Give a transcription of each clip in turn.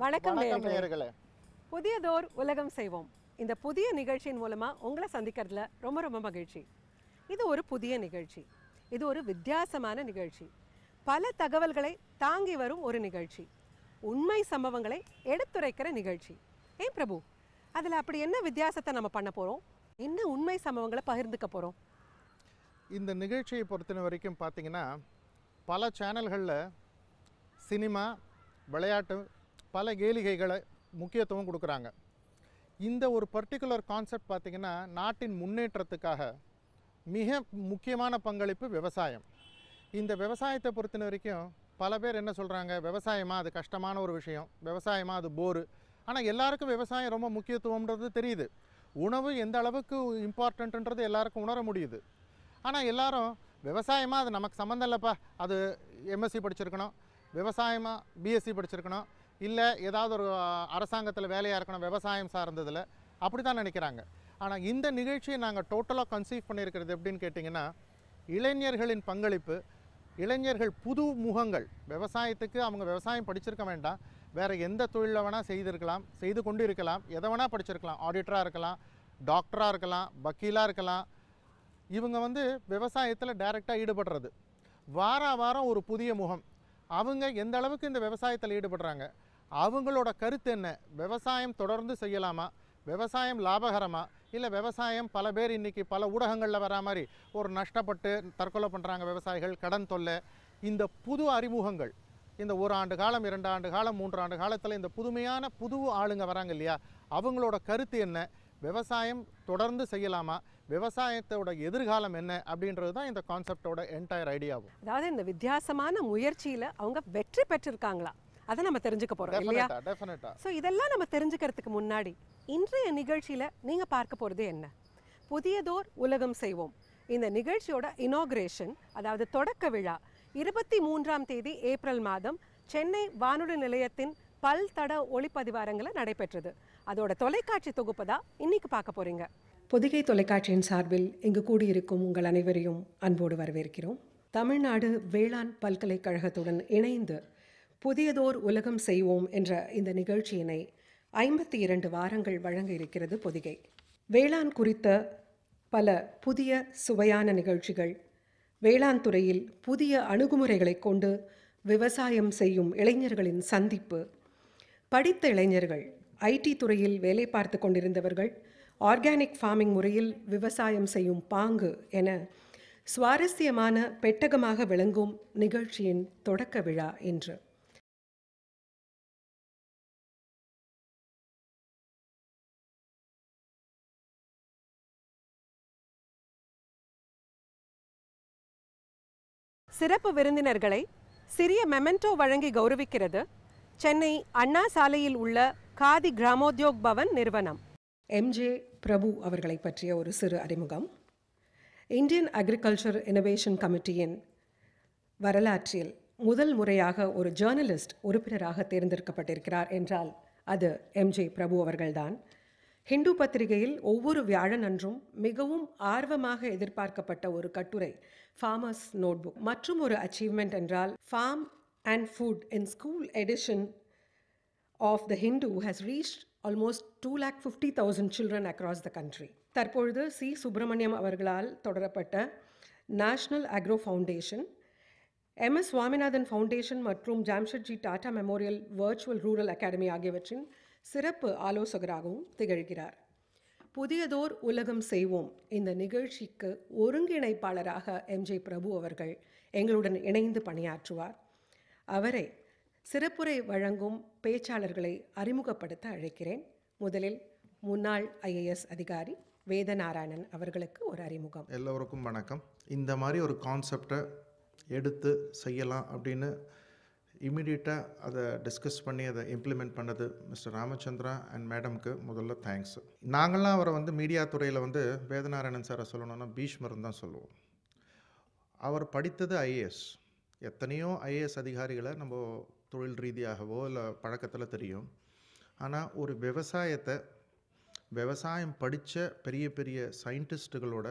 வணக்கம் நேயர்களே புதியதோர் உலகம் செய்வோம் இந்த புதிய நிகழ்ச்சியின் மூலமா உங்களை சந்திக்கிறதுல ரொம்ப ரொம்ப மகிழ்ச்சி இது ஒரு புதிய நிகழ்ச்சி இது ஒரு வித்தியாசமான நிகழ்ச்சி பல தகவல்களை தாங்கி வரும் ஒரு நிகழ்ச்சி உண்மை சம்பவங்களை எடுத்துரைக்கிற நிகழ்ச்சி ஏன் பிரபு அதில் அப்படி என்ன வித்தியாசத்தை நம்ம பண்ண போகிறோம் என்ன உண்மை சம்பவங்களை பகிர்ந்துக்க போகிறோம் இந்த நிகழ்ச்சியை பொறுத்தின வரைக்கும் பார்த்தீங்கன்னா பல சேனல்களில் சினிமா விளையாட்டு பல கேளிகைகளை முக்கியத்துவம் கொடுக்குறாங்க இந்த ஒரு பர்டிகுலர் கான்செப்ட் பார்த்திங்கன்னா நாட்டின் முன்னேற்றத்துக்காக மிக முக்கியமான பங்களிப்பு விவசாயம் இந்த விவசாயத்தை பொறுத்தின வரைக்கும் பல பேர் என்ன சொல்கிறாங்க விவசாயமாக அது கஷ்டமான ஒரு விஷயம் விவசாயமாக அது போரு ஆனால் எல்லாருக்கும் விவசாயம் ரொம்ப முக்கியத்துவம்ன்றது தெரியுது உணவு எந்த அளவுக்கு இம்பார்ட்டன்ட்டுன்றது எல்லாருக்கும் உணர முடியுது ஆனால் எல்லாரும் விவசாயமாக அது நமக்கு சம்மந்தம் இல்லைப்பா அது எம்எஸ்சி படிச்சிருக்கணும் விவசாயமாக பிஎஸ்சி படிச்சிருக்கணும் இல்லை ஏதாவது ஒரு அரசாங்கத்தில் வேலையாக இருக்கணும் விவசாயம் சார்ந்ததில் அப்படி தான் நினைக்கிறாங்க ஆனால் இந்த நிகழ்ச்சியை நாங்கள் டோட்டலாக கன்சீவ் பண்ணியிருக்கிறது எப்படின்னு கேட்டிங்கன்னா இளைஞர்களின் பங்களிப்பு இளைஞர்கள் புது முகங்கள் விவசாயத்துக்கு அவங்க விவசாயம் படிச்சிருக்க வேண்டாம் வேறு எந்த தொழிலில் வேணால் செய்திருக்கலாம் செய்து கொண்டு இருக்கலாம் எதை வேணால் படிச்சிருக்கலாம் ஆடிட்டராக இருக்கலாம் டாக்டராக இருக்கலாம் வக்கீலாக இருக்கலாம் இவங்க வந்து விவசாயத்தில் டைரெக்டாக ஈடுபடுறது வார வாரம் ஒரு புதிய முகம் அவங்க எந்த அளவுக்கு இந்த விவசாயத்தில் ஈடுபடுறாங்க அவங்களோட கருத்து என்ன விவசாயம் தொடர்ந்து செய்யலாமா விவசாயம் லாபகரமாக இல்லை விவசாயம் பல பேர் இன்றைக்கி பல ஊடகங்களில் வர மாதிரி ஒரு நஷ்டப்பட்டு தற்கொலை பண்ணுறாங்க விவசாயிகள் கடன் தொல்லை இந்த புது அறிமுகங்கள் இந்த ஒரு ஆண்டு காலம் இரண்டு ஆண்டு காலம் மூன்று ஆண்டு காலத்தில் இந்த புதுமையான புது ஆளுங்க வராங்க இல்லையா அவங்களோட கருத்து என்ன விவசாயம் தொடர்ந்து செய்யலாமா விவசாயத்தோட எதிர்காலம் என்ன அப்படின்றது தான் இந்த கான்செப்டோட என்டையர் ஐடியாவும் அதாவது இந்த வித்தியாசமான முயற்சியில் அவங்க வெற்றி பெற்றிருக்காங்களா அதை நம்ம தெரிஞ்சுக்க போறோம் இல்லையா ஸோ இதெல்லாம் நம்ம தெரிஞ்சுக்கிறதுக்கு முன்னாடி இன்றைய நிகழ்ச்சியில நீங்க பார்க்க போறது என்ன புதியதோர் உலகம் செய்வோம் இந்த நிகழ்ச்சியோட இனாக்ரேஷன் அதாவது தொடக்க விழா இருபத்தி மூன்றாம் தேதி ஏப்ரல் மாதம் சென்னை வானொலி நிலையத்தின் பல் தட ஒளிப்பதிவாரங்களில் நடைபெற்றது அதோட தொலைக்காட்சி தொகுப்பு தான் இன்னைக்கு பார்க்க போறீங்க பொதிகை தொலைக்காட்சியின் சார்பில் இங்கு கூடியிருக்கும் உங்கள் அனைவரையும் அன்போடு வரவேற்கிறோம் தமிழ்நாடு வேளாண் பல்கலைக்கழகத்துடன் இணைந்து புதியதோர் உலகம் செய்வோம் என்ற இந்த நிகழ்ச்சியினை ஐம்பத்தி இரண்டு வாரங்கள் வழங்க இருக்கிறது பொதிகை வேளாண் குறித்த பல புதிய சுவையான நிகழ்ச்சிகள் வேளாண் துறையில் புதிய அணுகுமுறைகளை கொண்டு விவசாயம் செய்யும் இளைஞர்களின் சந்திப்பு படித்த இளைஞர்கள் ஐடி துறையில் வேலை பார்த்து கொண்டிருந்தவர்கள் ஆர்கானிக் ஃபார்மிங் முறையில் விவசாயம் செய்யும் பாங்கு என சுவாரஸ்யமான பெட்டகமாக விளங்கும் நிகழ்ச்சியின் தொடக்க விழா என்று சிறப்பு விருந்தினர்களை சிறிய மெமெண்டோ வழங்கி கௌரவிக்கிறது சென்னை அண்ணா சாலையில் உள்ள காதி கிராமோத்யோக் பவன் நிறுவனம் எம்ஜே பிரபு அவர்களை பற்றிய ஒரு சிறு அறிமுகம் இந்தியன் அக்ரிகல்ச்சர் இனோவேஷன் கமிட்டியின் வரலாற்றில் முதல் முறையாக ஒரு ஜேர்னலிஸ்ட் உறுப்பினராக தேர்ந்தெடுக்கப்பட்டிருக்கிறார் என்றால் அது எம்ஜே பிரபு அவர்கள்தான் ஹிந்து பத்திரிகையில் ஒவ்வொரு வியாழன் அன்றும் மிகவும் ஆர்வமாக எதிர்பார்க்கப்பட்ட ஒரு கட்டுரை ஃபார்மர்ஸ் நோட்புக் மற்றும் ஒரு அச்சீவ்மெண்ட் என்றால் farm and food in school edition of the Hindu has reach almost two lakh fifty thousand children across the country தற்பொழுது சி சுப்பிரமணியம் அவர்களால் தொடரப்பட்ட national agro foundation M S Swaminathan foundation மற்றும் Jamshedji Tata memorial virtual rural academy ஆகியவற்றின் சிறப்பு ஆலோசகராகவும் திகழ்கிறார் புதியதோர் உலகம் செய்வோம் இந்த நிகழ்ச்சிக்கு ஒருங்கிணைப்பாளராக ஜே பிரபு அவர்கள் எங்களுடன் இணைந்து பணியாற்றுவார் அவரை சிறப்புரை வழங்கும் பேச்சாளர்களை அறிமுகப்படுத்த அழைக்கிறேன் முதலில் முன்னாள் ஐஏஎஸ் அதிகாரி வேதநாராயணன் அவர்களுக்கு ஒரு அறிமுகம் எல்லோருக்கும் வணக்கம் இந்த மாதிரி ஒரு கான்செப்டை எடுத்து செய்யலாம் அப்படின்னு இமீடியட்டாக அதை டிஸ்கஸ் பண்ணி அதை இம்ப்ளிமெண்ட் பண்ணது மிஸ்டர் ராமச்சந்திரா அண்ட் மேடம்க்கு முதல்ல தேங்க்ஸ் நாங்கள்லாம் அவரை வந்து மீடியா துறையில் வந்து வேதநாராயணன் சாரை சொல்லணும்னா பீஷ்மர்னு தான் சொல்லுவோம் அவர் படித்தது ஐஏஎஸ் எத்தனையோ ஐஏஎஸ் அதிகாரிகளை நம்ம தொழில் ரீதியாகவோ இல்லை பழக்கத்தில் தெரியும் ஆனால் ஒரு விவசாயத்தை விவசாயம் படித்த பெரிய பெரிய சயின்டிஸ்ட்டுகளோட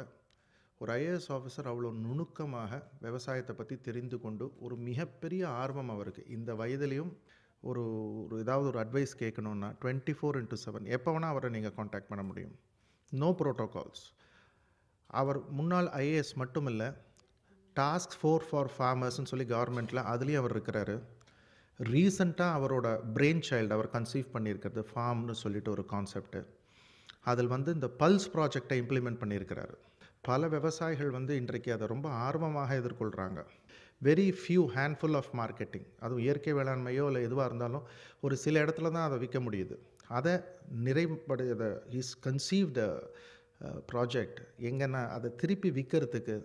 ஒரு ஐஏஎஸ் ஆஃபீஸர் அவ்வளோ நுணுக்கமாக விவசாயத்தை பற்றி தெரிந்து கொண்டு ஒரு மிகப்பெரிய ஆர்வம் அவருக்கு இந்த வயதிலையும் ஒரு ஒரு ஏதாவது ஒரு அட்வைஸ் கேட்கணுன்னா டுவெண்ட்டி ஃபோர் இன்ட்டு செவன் எப்போ வேணால் அவரை நீங்கள் காண்டாக்ட் பண்ண முடியும் நோ ப்ரோட்டோகால்ஸ் அவர் முன்னாள் ஐஏஎஸ் மட்டும் இல்லை டாஸ்க் ஃபோர் ஃபார் ஃபார்மர்ஸ்ன்னு சொல்லி கவர்மெண்ட்டில் அதுலேயும் அவர் இருக்கிறாரு ரீசண்டாக அவரோட பிரெயின் சைல்டு அவர் கன்சீவ் பண்ணியிருக்கிறது ஃபார்ம்னு சொல்லிட்டு ஒரு கான்செப்ட்டு அதில் வந்து இந்த பல்ஸ் ப்ராஜெக்டை இம்ப்ளிமெண்ட் பண்ணியிருக்கிறாரு பல விவசாயிகள் வந்து இன்றைக்கு அதை ரொம்ப ஆர்வமாக எதிர்கொள்கிறாங்க very few handful of marketing அதுவும் இயற்கை வேளாண்மையோ இல்லை எதுவாக இருந்தாலும் ஒரு சில இடத்துல தான் அதை விற்க முடியுது அதை நிறைவுபடுத்த இஸ் இஸ் த ப்ராஜெக்ட் எங்கன்னா அதை திருப்பி விற்கிறதுக்கு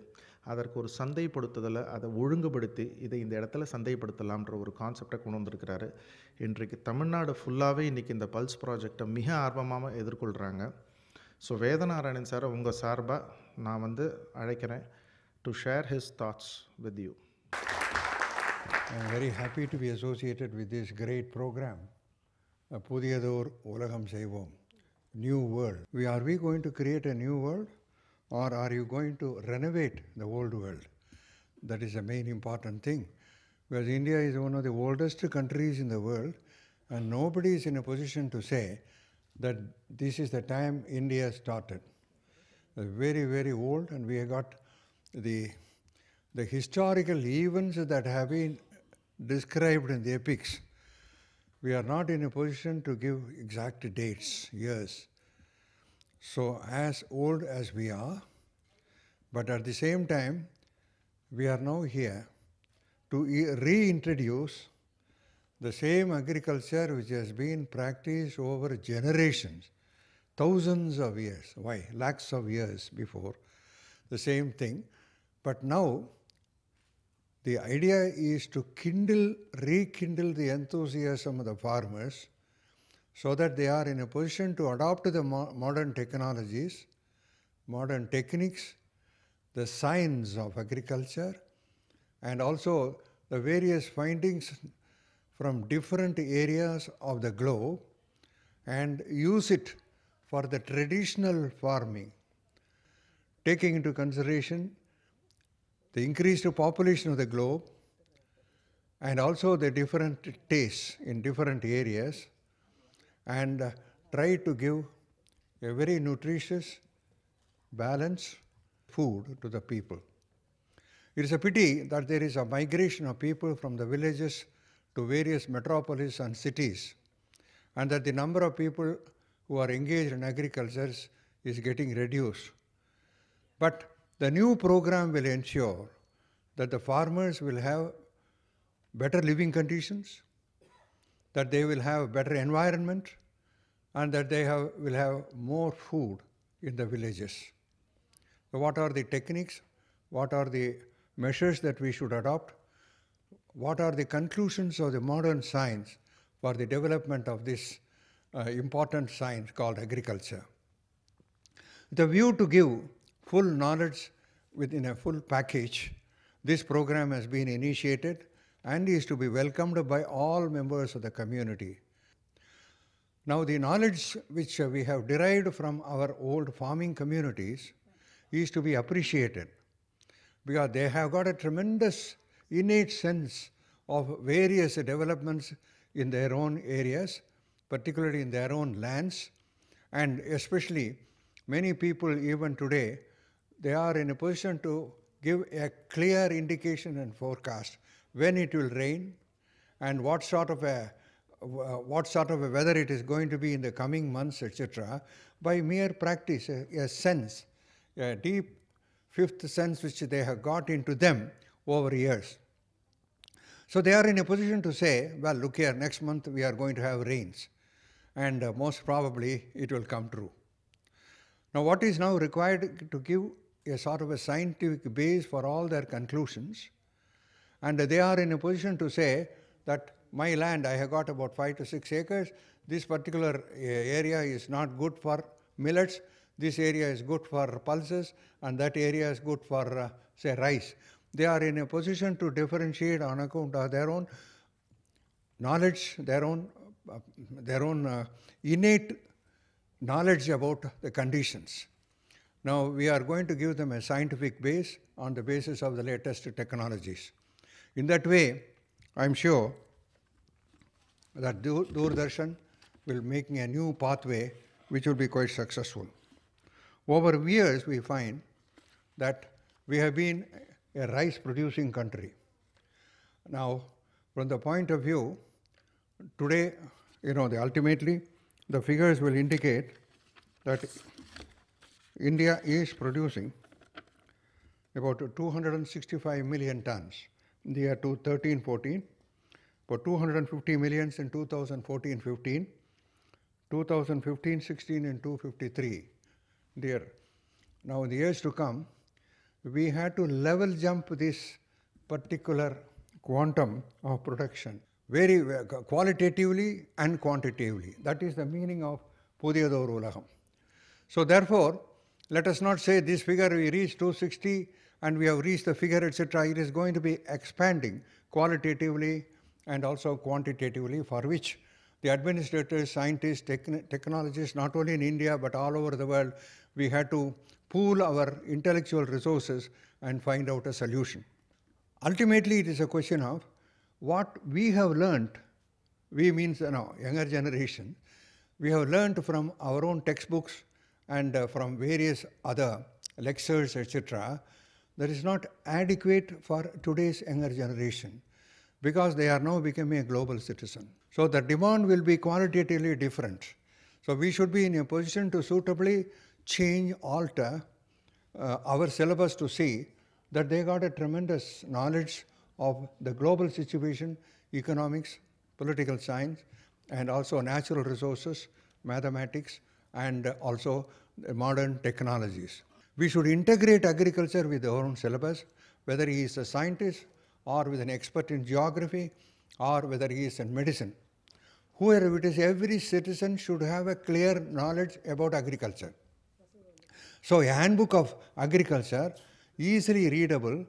அதற்கு ஒரு சந்தைப்படுத்துதலை அதை ஒழுங்குபடுத்தி இதை இந்த இடத்துல சந்தைப்படுத்தலாம்ன்ற ஒரு கான்செப்டை கொண்டு வந்திருக்கிறாரு இன்றைக்கு தமிழ்நாடு ஃபுல்லாகவே இன்றைக்கி இந்த பல்ஸ் ப்ராஜெக்டை மிக ஆர்வமாக எதிர்கொள்கிறாங்க ஸோ வேதநாராயணன் சார் உங்கள் சார்பாக நான் வந்து அழைக்கிறேன் to share his thoughts with you I'm very happy to be associated with this great programme புதியதோர் உலகம் செய்வோம் new world we are we going to create a new world are are you going to renovate the old world that is a main important thing because India is one of the oldest countries in the world, and nobody is in a position to say that this is the time India started very, very old, and we have got the, the historical events that have been described in the epics. We are not in a position to give exact dates, years. So, as old as we are, but at the same time, we are now here to reintroduce the same agriculture which has been practiced over generations thousands of years, why? Lakhs of years before, the same thing. But now, the idea is to kindle, rekindle the enthusiasm of the farmers so that they are in a position to adopt the mo- modern technologies, modern techniques, the science of agriculture, and also the various findings from different areas of the globe and use it for the traditional farming, taking into consideration the increased population of the globe and also the different tastes in different areas and uh, try to give a very nutritious, balanced food to the people. It is a pity that there is a migration of people from the villages to various metropolises and cities, and that the number of people who are engaged in agriculture is getting reduced. But the new program will ensure that the farmers will have better living conditions, that they will have better environment, and that they have, will have more food in the villages. So what are the techniques? What are the measures that we should adopt? What are the conclusions of the modern science for the development of this uh, important science called agriculture. With a view to give full knowledge within a full package, this program has been initiated and is to be welcomed by all members of the community. Now, the knowledge which we have derived from our old farming communities is to be appreciated because they have got a tremendous innate sense of various developments in their own areas particularly in their own lands. And especially, many people, even today, they are in a position to give a clear indication and forecast when it will rain and what sort of a what sort of a weather it is going to be in the coming months, etc., by mere practice, a, a sense, a deep fifth sense which they have got into them over years. So they are in a position to say, well, look here, next month we are going to have rains and uh, most probably it will come true. Now, what is now required to give a sort of a scientific base for all their conclusions, and they are in a position to say that my land, I have got about five to six acres, this particular uh, area is not good for millets, this area is good for pulses, and that area is good for, uh, say, rice. They are in a position to differentiate on account of their own knowledge, their own their own uh, innate knowledge about the conditions. Now, we are going to give them a scientific base on the basis of the latest technologies. In that way, I'm sure that Doordarshan will make a new pathway which will be quite successful. Over years, we find that we have been a rice producing country. Now, from the point of view, today you know, the ultimately the figures will indicate that India is producing about 265 million tons in the year 2013 14, for 250 millions in 2014 15, 2015 16, and 253 there. Now, in the years to come, we had to level jump this particular quantum of production very uh, qualitatively and quantitatively. That is the meaning of Pudiyador Ulagam. So therefore, let us not say this figure we reached 260 and we have reached the figure, etc. It is going to be expanding qualitatively and also quantitatively, for which the administrators, scientists, techn technologists, not only in India but all over the world, we had to pool our intellectual resources and find out a solution. Ultimately, it is a question of what we have learnt, we means you know, younger generation, we have learnt from our own textbooks and uh, from various other lectures, etc., that is not adequate for today's younger generation because they are now becoming a global citizen. So the demand will be qualitatively different. So we should be in a position to suitably change, alter uh, our syllabus to see that they got a tremendous knowledge of the global situation, economics, political science, and also natural resources, mathematics, and also modern technologies. We should integrate agriculture with our own syllabus, whether he is a scientist or with an expert in geography or whether he is in medicine. Whoever it is, every citizen should have a clear knowledge about agriculture. So a handbook of agriculture, easily readable,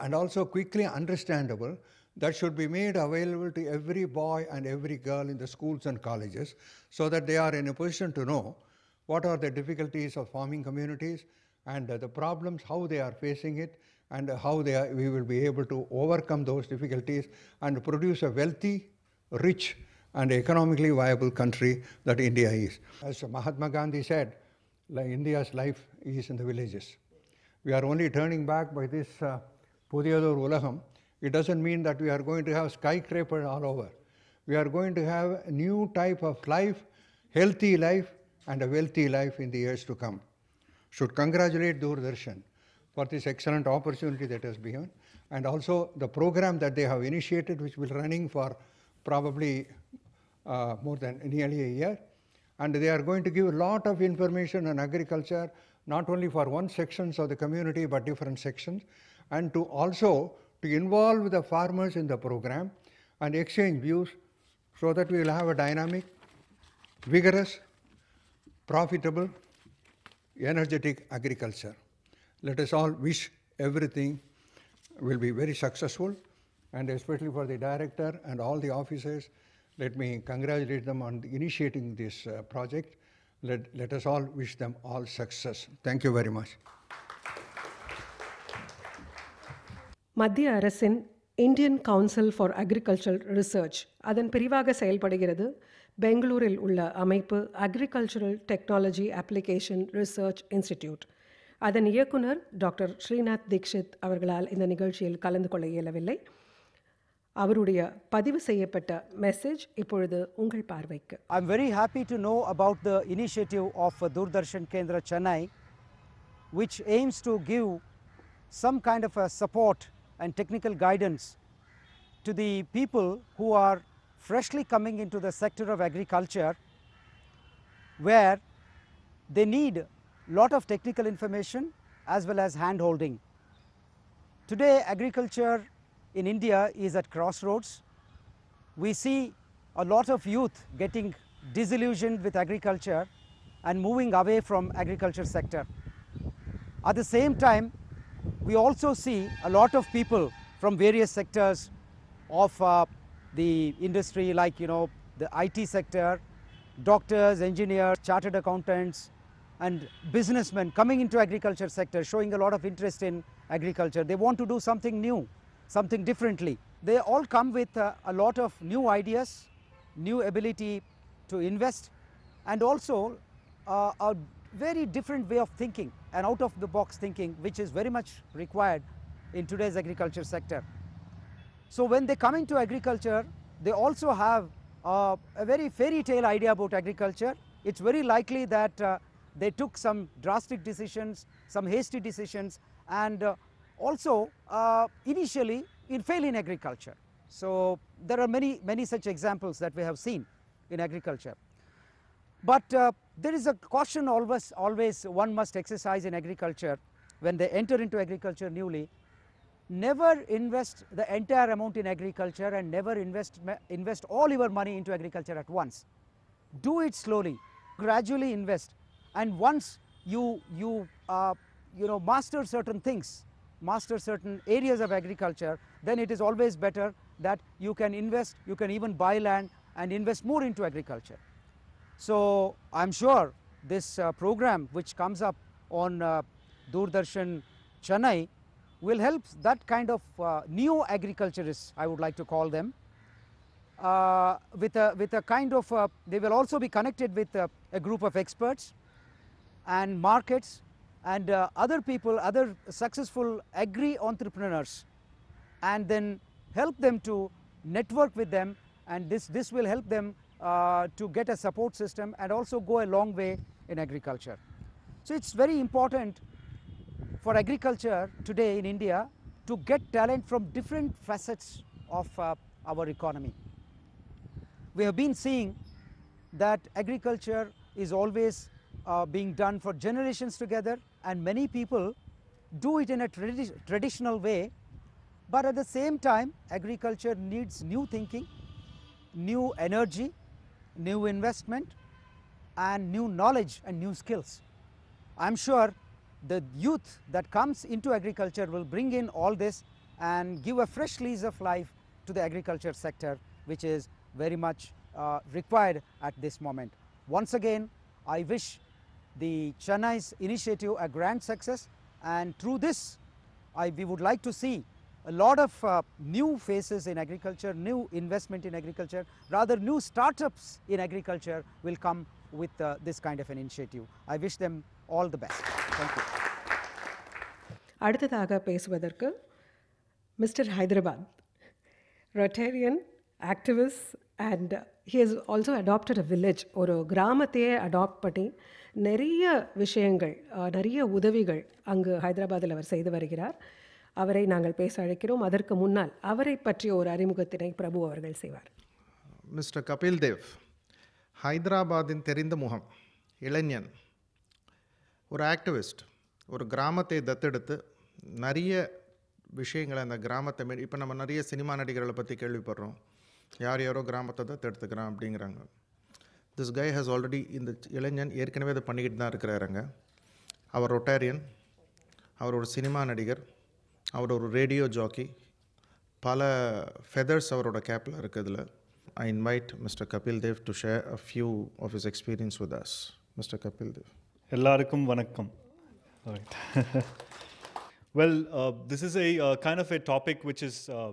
and also quickly understandable that should be made available to every boy and every girl in the schools and colleges so that they are in a position to know what are the difficulties of farming communities and the problems, how they are facing it, and how they are, we will be able to overcome those difficulties and produce a wealthy, rich, and economically viable country that India is. As Mahatma Gandhi said, India's life is in the villages. We are only turning back by this. Uh, புதியதொரு உலகம் it doesn't mean that we are going to have skyscraper all over we are going to have new type of life, healthy life and a wealthy life in the years to come. Should congratulate Doordarshan for this excellent opportunity that has been and also the program that they have initiated which will running for probably uh, more than nearly a year and they are going to give a lot of information on agriculture not only for one sections of the community but different sections and to also to involve the farmers in the program and exchange views so that we will have a dynamic, vigorous, profitable, energetic agriculture. Let us all wish everything will be very successful and especially for the director and all the officers, let me congratulate them on initiating this uh, project. Let, let us all wish them all success. Thank you very much. மத்திய அரசின் Indian council for agricultural research அதன் பிரிவாக செயல்படுகிறது பெங்களூரில் உள்ள அமைப்பு agricultural technology application research institute அதன் இயக்குனர் டாக்டர் ஸ்ரீநாத் தீக்ஷித் அவர்களால் இந்த நிகழ்ச்சியில் கலந்து கொள்ள இயலவில்லை அவருடைய பதிவு செய்யப்பட்ட மெசேஜ் இப்பொழுது உங்கள் பார்வைக்கு I am very happy to know about the initiative of Doordarshan Kendra Chennai which aims to give some kind of a support and technical guidance to the people who are freshly coming into the sector of agriculture where they need lot of technical information as well as hand holding. Today agriculture in India is at crossroads. We see a lot of youth getting disillusioned with agriculture and moving away from agriculture sector. At the same time, we also see a lot of people from various sectors of uh, the industry like you know the IT sector, doctors, engineers, chartered accountants and businessmen coming into agriculture sector showing a lot of interest in agriculture. They want to do something new, something differently. They all come with uh, a lot of new ideas, new ability to invest and also uh, a very different way of thinking and out of the box thinking which is very much required in today's agriculture sector. So when they come into agriculture, they also have uh, a very fairy tale idea about agriculture. It's very likely that uh, they took some drastic decisions, some hasty decisions and uh, also uh, initially in fail in agriculture. So there are many, many such examples that we have seen in agriculture. But uh, there is a caution always, always one must exercise in agriculture when they enter into agriculture newly. Never invest the entire amount in agriculture and never invest, invest all your money into agriculture at once. Do it slowly, gradually invest and once you, you, uh, you know, master certain things, master certain areas of agriculture, then it is always better that you can invest, you can even buy land and invest more into agriculture. So I'm sure this uh, program which comes up on uh, Doordarshan Chennai will help that kind of uh, new agriculturists, I would like to call them, uh, with, a, with a kind of, uh, they will also be connected with uh, a group of experts and markets and other people, other successful agri-entrepreneurs and then help them to network with them and this, this will help them uh, to get a support system and also go a long way in agriculture. So it's very important for agriculture today in India to get talent from different facets of uh, our economy. We have been seeing that agriculture is always uh, being done for generations together and many people do it in a tradi traditional way but at the same time agriculture needs new thinking, new energy new investment and new knowledge and new skills. I'm sure the youth that comes into agriculture will bring in all this and give a fresh lease of life to the agriculture sector which is very much uh, required at this moment. Once again, I wish the Chennai's initiative a grand success and through this I, we would like to see a lot of uh, new faces in agriculture, new investment in agriculture, rather new startups in agriculture will come with uh, this kind of an initiative. I wish them all the best. Thank you. அடுத்ததாக பேசுவதற்கு mister Hyderabad rotarian activist and he has also adopted a village ஒரு கிராமத்தையே adapt பண்ணி நிறைய விஷயங்கள் நிறைய உதவிகள் அங்கு ஹைதராபாத்தில் அவர் செய்து வருகிறார் அவரை நாங்கள் பேச அழைக்கிறோம் அதற்கு முன்னால் அவரை பற்றிய ஒரு அறிமுகத்தினை பிரபு அவர்கள் செய்வார் மிஸ்டர் கபில் தேவ் ஹைதராபாத்தின் தெரிந்த முகம் இளைஞன் ஒரு ஆக்டிவிஸ்ட் ஒரு கிராமத்தை தத்தெடுத்து நிறைய விஷயங்களை அந்த கிராமத்தை மீறி இப்போ நம்ம நிறைய சினிமா நடிகர்களை பற்றி கேள்விப்படுறோம் யார் யாரோ கிராமத்தை தத்தெடுத்துக்கிறான் அப்படிங்கிறாங்க திஸ் கை ஹாஸ் ஆல்ரெடி இந்த இளைஞன் ஏற்கனவே அதை பண்ணிக்கிட்டு தான் இருக்கிறாருங்க அவர் ரொட்டாரியன் அவர் ஒரு சினிமா நடிகர் அவர் ஒரு ரேடியோ ஜாக்கி பல ஃபெதர்ஸ் அவரோட கேப்பில் இருக்கிறதுல I invite mister Kapil Dev to share a few of his experience with us mister Kapil Dev எல்லாருக்கும் வணக்கம் well, uh, this is a uh, kind of a topic which is uh,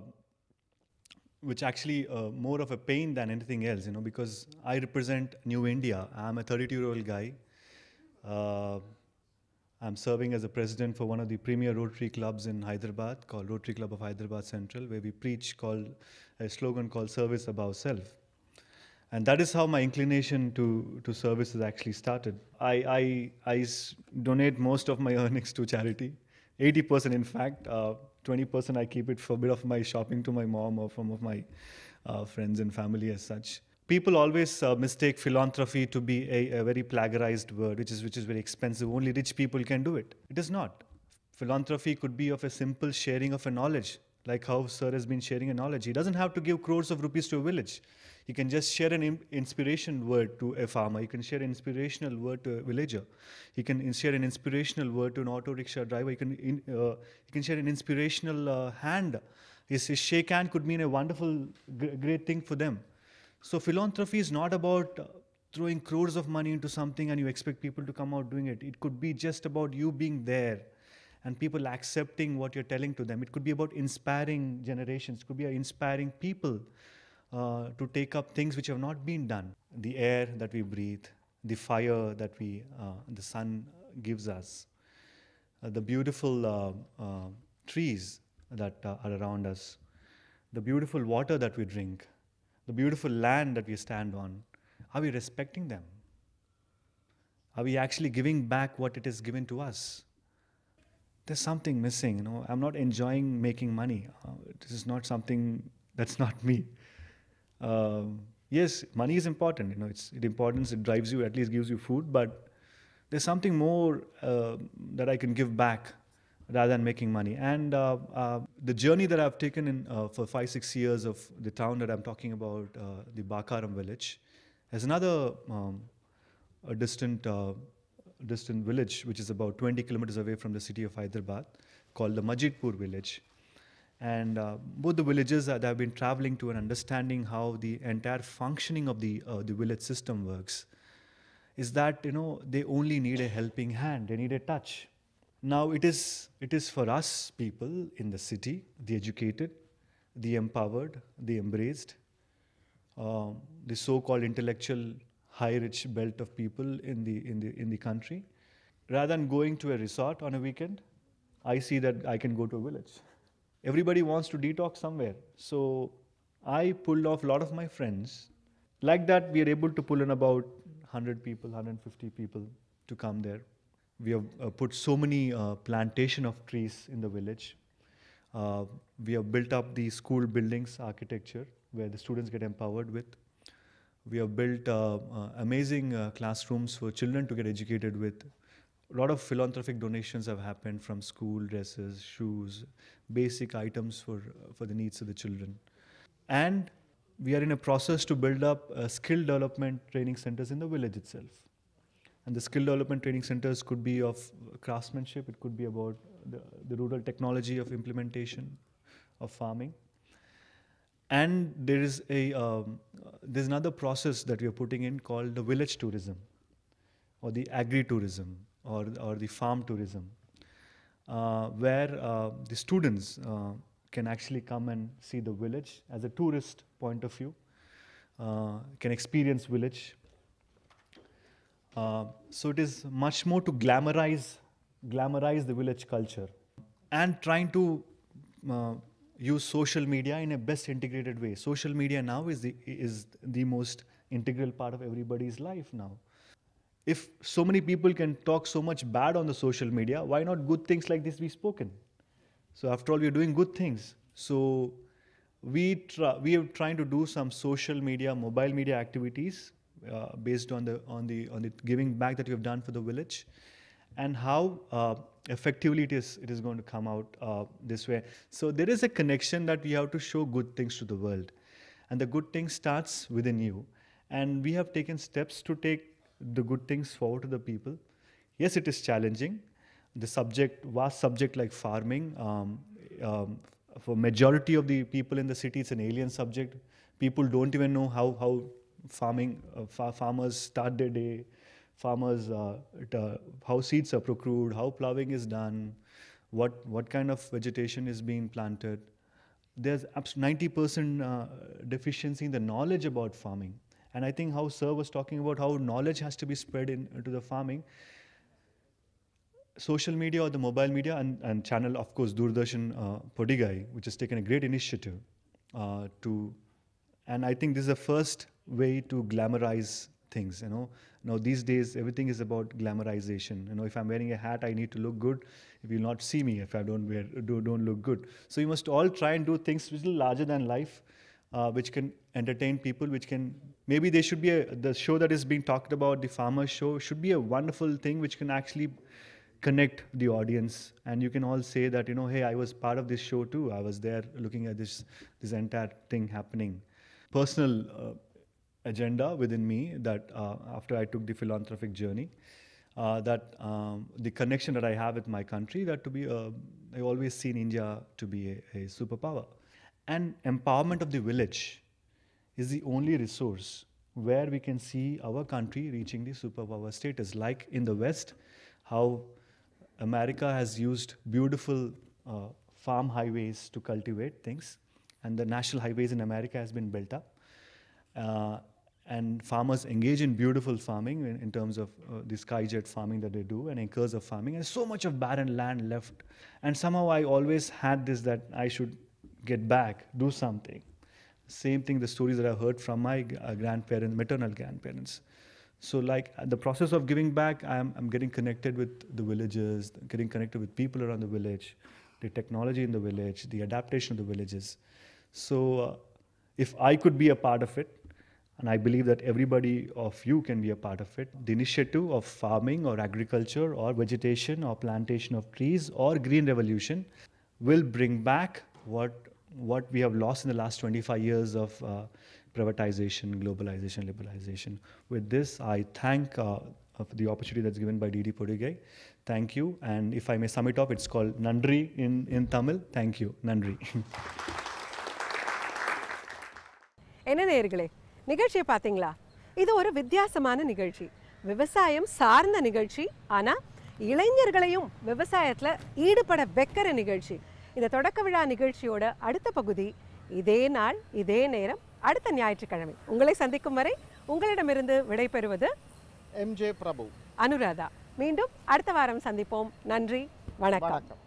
which actually more of a pain than anything else, you know, because I represent New India. I'm a 32 year old guy. I'm serving as a president for one of the premier Rotary clubs in Hyderabad called Rotary Club of Hyderabad Central, where we preach called a slogan called service above self. And that is how my inclination to, to service has actually started. I, I, I donate most of my earnings to charity, 80% in fact. Uh, 20% I keep it for a bit of my shopping to my mom or from of my uh, friends and family as such people always uh, mistake philanthropy to be a, a, very plagiarized word, which is which is very expensive. Only rich people can do it. It is not. Philanthropy could be of a simple sharing of a knowledge, like how Sir has been sharing a knowledge. He doesn't have to give crores of rupees to a village. He can just share an inspiration word to a farmer. He can share an inspirational word to a villager. He can share an inspirational word to an auto rickshaw driver. He can in, uh, he can share an inspirational uh, hand. His, his shake hand could mean a wonderful, great thing for them so philanthropy is not about uh, throwing crores of money into something and you expect people to come out doing it. It could be just about you being there and people accepting what you're telling to them. It could be about inspiring generations, it could be inspiring people uh, to take up things which have not been done. The air that we breathe, the fire that we, uh, the sun gives us, uh, the beautiful uh, uh, trees that are around us, the beautiful water that we drink the beautiful land that we stand on, are we respecting them? Are we actually giving back what it is given to us? There's something missing, you know. I'm not enjoying making money. Uh, this is not something that's not me. Um, yes, money is important. You know, it's it importance. It drives you. At least gives you food. But there's something more uh, that I can give back rather than making money. And uh, uh, the journey that I've taken in uh, for five, six years of the town that I'm talking about, uh, the Bakaram village, has another um, a distant, uh, distant village, which is about 20 kilometers away from the city of Hyderabad, called the Majidpur village. And uh, both the villages that I've been traveling to and understanding how the entire functioning of the, the village system works is that, you know, they only need a helping hand, they need a touch now it is, it is for us people in the city, the educated, the empowered, the embraced, um, the so-called intellectual high-rich belt of people in the, in, the, in the country. Rather than going to a resort on a weekend, I see that I can go to a village. Everybody wants to detox somewhere. So I pulled off a lot of my friends. Like that, we are able to pull in about 100 people, 150 people to come there we have uh, put so many uh, plantation of trees in the village. Uh, we have built up the school buildings architecture where the students get empowered with. We have built uh, uh, amazing uh, classrooms for children to get educated with. A lot of philanthropic donations have happened from school dresses, shoes, basic items for, for the needs of the children. And we are in a process to build up skill development training centers in the village itself. And the skill development training centers could be of craftsmanship, it could be about the, the rural technology of implementation of farming. And there is a um, there's another process that we are putting in called the village tourism, or the agri tourism, or or the farm tourism, uh, where uh, the students uh, can actually come and see the village as a tourist point of view, uh, can experience village uh, so it is much more to glamorize, glamorize the village culture, and trying to uh, use social media in a best integrated way. Social media now is the, is the most integral part of everybody's life now. If so many people can talk so much bad on the social media, why not good things like this be spoken? So after all, we're doing good things. So we try, we are trying to do some social media, mobile media activities uh, based on the on the on the giving back that you have done for the village, and how uh, effectively it is it is going to come out uh, this way. So there is a connection that we have to show good things to the world, and the good thing starts within you, and we have taken steps to take the good things forward to the people. Yes, it is challenging. The subject, vast subject like farming, um, um, for majority of the people in the city, it's an alien subject. People don't even know how how farming uh, farmers start their day, farmers uh, uh, how seeds are procured, how ploughing is done, what what kind of vegetation is being planted. There's 90% deficiency in the knowledge about farming, and I think how Sir was talking about how knowledge has to be spread in, into the farming social media or the mobile media and, and channel, of course, Doordarshan uh, Podigai, which has taken a great initiative uh, to, and I think this is the first way to glamorize things you know now these days everything is about glamorization you know if i'm wearing a hat i need to look good if you'll not see me if i don't wear do, don't look good so you must all try and do things which are larger than life uh, which can entertain people which can maybe there should be a the show that is being talked about the farmer show should be a wonderful thing which can actually connect the audience and you can all say that you know hey i was part of this show too i was there looking at this this entire thing happening personal uh, agenda within me that uh, after I took the philanthropic journey, uh, that um, the connection that I have with my country, that to be, a, uh, I always seen India to be a, a superpower. And empowerment of the village is the only resource where we can see our country reaching the superpower status. Like in the West, how America has used beautiful uh, farm highways to cultivate things, and the national highways in America has been built up. Uh, and farmers engage in beautiful farming in, in terms of uh, the skyjet farming that they do and acres of farming. and so much of barren land left. And somehow I always had this that I should get back, do something. Same thing, the stories that I heard from my uh, grandparents, maternal grandparents. So, like uh, the process of giving back, I'm, I'm getting connected with the villages, getting connected with people around the village, the technology in the village, the adaptation of the villages. So, uh, if I could be a part of it, and I believe that everybody of you can be a part of it. The initiative of farming or agriculture or vegetation or plantation of trees or green revolution will bring back what what we have lost in the last 25 years of uh, privatization, globalization, liberalization. With this, I thank uh, the opportunity that's given by DD Podugai. Thank you. And if I may sum it up, it's called Nandri in, in Tamil. Thank you, Nandri. நிகழ்ச்சியை பார்த்தீங்களா இது ஒரு வித்தியாசமான நிகழ்ச்சி விவசாயம் சார்ந்த நிகழ்ச்சி ஆனால் இளைஞர்களையும் விவசாயத்தில் ஈடுபட வைக்கிற நிகழ்ச்சி இந்த தொடக்க விழா நிகழ்ச்சியோட அடுத்த பகுதி இதே நாள் இதே நேரம் அடுத்த ஞாயிற்றுக்கிழமை உங்களை சந்திக்கும் வரை உங்களிடமிருந்து விடைபெறுவது எம்ஜே பிரபு அனுராதா மீண்டும் அடுத்த வாரம் சந்திப்போம் நன்றி வணக்கம்